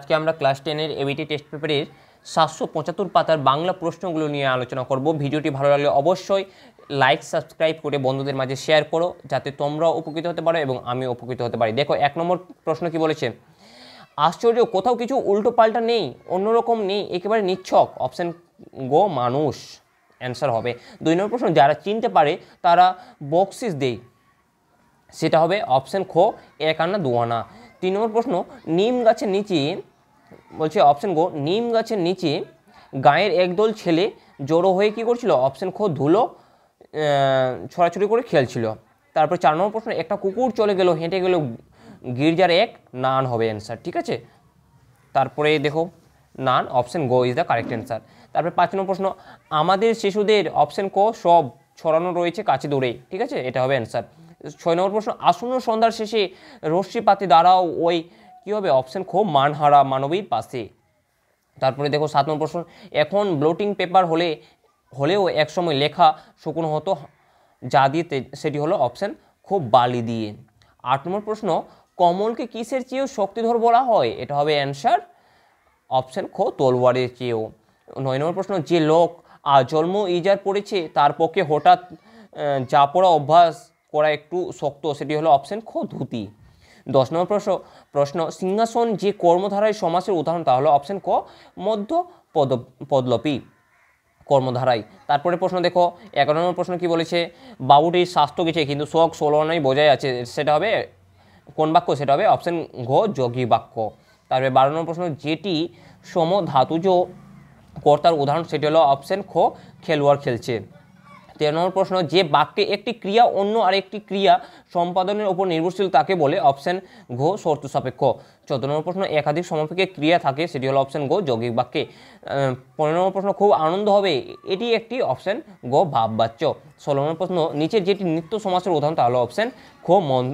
আজকে আমরা ক্লাস টেনের এবিটি টেস্ট পেপারের সাতশো পঁচাত্তর পাতার বাংলা প্রশ্নগুলো নিয়ে আলোচনা করব ভিডিওটি ভালো লাগলে অবশ্যই লাইক সাবস্ক্রাইব করে বন্ধুদের মাঝে শেয়ার করো যাতে তোমরাও উপকৃত হতে পারো এবং আমি উপকৃত হতে পারি দেখো এক নম্বর প্রশ্ন কি বলেছে আশ্চর্য কোথাও কিছু উল্টো পাল্টা নেই অন্যরকম নেই একেবারে নিচ্ছক অপশান গো মানুষ অ্যান্সার হবে দুই নম্বর প্রশ্ন যারা চিনতে পারে তারা বক্সিস দেই সেটা হবে অপশান খো এক আনা দু আনা তিন নম্বর প্রশ্ন নিম গাছের নিচে বলছে অপশন গো নিম গাছের নিচে গায়ের একদল ছেলে জড়ো হয়ে কি করছিল অপশন খো ধুলো ছড়াছড়ি করে খেলছিল তারপরে চার নম্বর প্রশ্ন একটা কুকুর চলে গেল হেঁটে গেল গির্জার এক নান হবে অ্যান্সার ঠিক আছে তারপরে দেখো none option go is the correct answer তারপরে পাঁচ নম্বর প্রশ্ন আমাদের শিশুদের অপশন কো সব ছড়ানো রয়েছে কাছে দূরে ঠিক আছে এটা হবে অ্যান্সার ছয় নম্বর প্রশ্ন আসন্ন সন্ধ্যার শেষে রশ্মি পাতি দ্বারাও ওই কী হবে অপশান খুব মানহারা মানবীর পাশে তারপরে দেখো সাত নম্বর প্রশ্ন এখন ব্লোটিং পেপার হলে হলেও একসময় লেখা শুকনো হতো যা দিয়ে সেটি হলো অপশান খুব বালি দিয়ে আট নম্বর প্রশ্ন কমলকে কিসের চেয়েও শক্তিধর বলা হয় এটা হবে অ্যান্সার অপশান খো তলোয়ারের চেয়েও নয় নম্বর প্রশ্ন যে লোক আজন্ম ইজার পড়েছে তার পক্ষে হঠাৎ যা পড়া অভ্যাস করা একটু শক্ত সেটি হলো অপশান খো ধুতি দশ নম্বর প্রশ্ন প্রশ্ন সিংহাসন যে কর্মধারায় সমাসের উদাহরণ তা হলো অপশান ক মধ্য পদ পদলপি কর্মধারায় তারপরে প্রশ্ন দেখো এগারো নম্বর প্রশ্ন কি বলেছে বাবুটির স্বাস্থ্য গেছে কিন্তু শখ ষোলনয় বজায় আছে সেটা হবে কোন বাক্য সেটা হবে অপশান ঘ যোগী বাক্য তারপরে বারো নম্বর প্রশ্ন যেটি সম ধাতুজ কর্তার উদাহরণ সেটি হলো অপশান খ খেলোয়াড় খেলছে তেরো নম্বর প্রশ্ন যে বাক্যে একটি ক্রিয়া অন্য আরেকটি ক্রিয়া সম্পাদনের উপর নির্ভরশীল তাকে বলে অপশন ঘো শর্ত সাপেক্ষ চোদ্দ নম্বর প্রশ্ন একাধিক সমাপেক্ষে ক্রিয়া থাকে সেটি হলো অপশন গো যৌগিক বাক্যে পনেরো নম্বর প্রশ্ন খুব আনন্দ হবে এটি একটি অপশন গো বাচ্য ষোলো নম্বর প্রশ্ন নিচের যেটি নিত্য সমাসের উদাহরণ তা হলো অপশন খো মন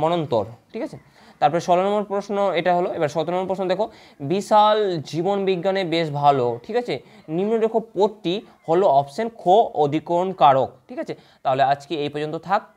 মনন্তর ঠিক আছে তারপরে ষোলো নম্বর প্রশ্ন এটা হলো এবার সতেরো নম্বর প্রশ্ন দেখো বিশাল জীবন বিজ্ঞানে বেশ ভালো ঠিক আছে নিম্নরেখ পদটি হলো অপশান খো অধিকরণ কারক ঠিক আছে তাহলে আজকে এই পর্যন্ত থাক